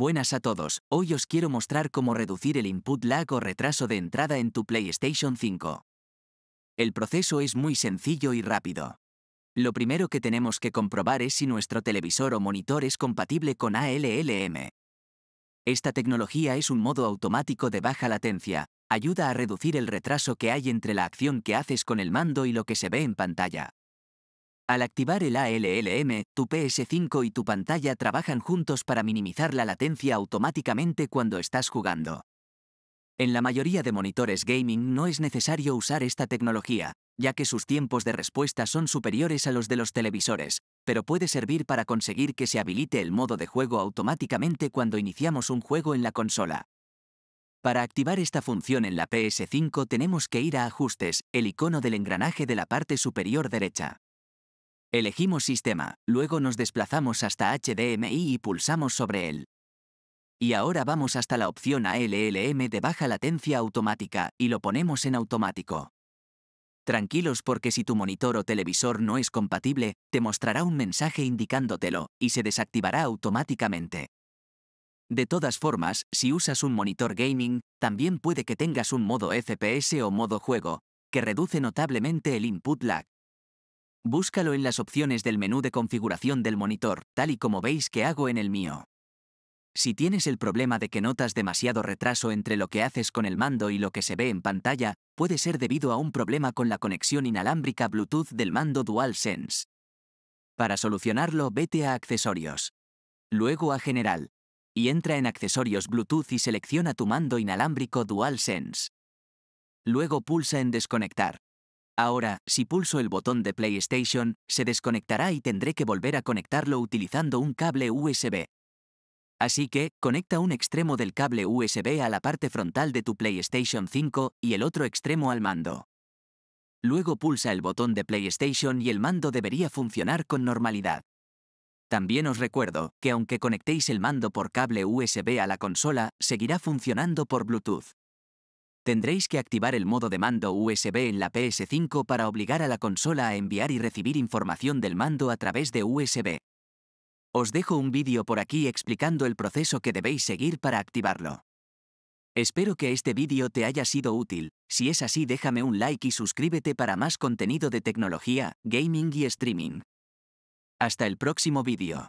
Buenas a todos, hoy os quiero mostrar cómo reducir el input lag o retraso de entrada en tu PlayStation 5. El proceso es muy sencillo y rápido. Lo primero que tenemos que comprobar es si nuestro televisor o monitor es compatible con ALLM. Esta tecnología es un modo automático de baja latencia, ayuda a reducir el retraso que hay entre la acción que haces con el mando y lo que se ve en pantalla. Al activar el ALLM, tu PS5 y tu pantalla trabajan juntos para minimizar la latencia automáticamente cuando estás jugando. En la mayoría de monitores gaming no es necesario usar esta tecnología, ya que sus tiempos de respuesta son superiores a los de los televisores, pero puede servir para conseguir que se habilite el modo de juego automáticamente cuando iniciamos un juego en la consola. Para activar esta función en la PS5 tenemos que ir a Ajustes, el icono del engranaje de la parte superior derecha. Elegimos sistema, luego nos desplazamos hasta HDMI y pulsamos sobre él. Y ahora vamos hasta la opción ALLM de baja latencia automática y lo ponemos en automático. Tranquilos porque si tu monitor o televisor no es compatible, te mostrará un mensaje indicándotelo, y se desactivará automáticamente. De todas formas, si usas un monitor gaming, también puede que tengas un modo FPS o modo juego, que reduce notablemente el input lag búscalo en las opciones del menú de configuración del monitor, tal y como veis que hago en el mío. Si tienes el problema de que notas demasiado retraso entre lo que haces con el mando y lo que se ve en pantalla, puede ser debido a un problema con la conexión inalámbrica Bluetooth del mando DualSense. Para solucionarlo, vete a Accesorios. Luego a General. Y entra en Accesorios Bluetooth y selecciona tu mando inalámbrico DualSense. Luego pulsa en Desconectar. Ahora, si pulso el botón de PlayStation, se desconectará y tendré que volver a conectarlo utilizando un cable USB. Así que, conecta un extremo del cable USB a la parte frontal de tu PlayStation 5 y el otro extremo al mando. Luego pulsa el botón de PlayStation y el mando debería funcionar con normalidad. También os recuerdo que aunque conectéis el mando por cable USB a la consola, seguirá funcionando por Bluetooth tendréis que activar el modo de mando USB en la PS5 para obligar a la consola a enviar y recibir información del mando a través de USB. Os dejo un vídeo por aquí explicando el proceso que debéis seguir para activarlo. Espero que este vídeo te haya sido útil, si es así déjame un like y suscríbete para más contenido de tecnología, gaming y streaming. Hasta el próximo vídeo.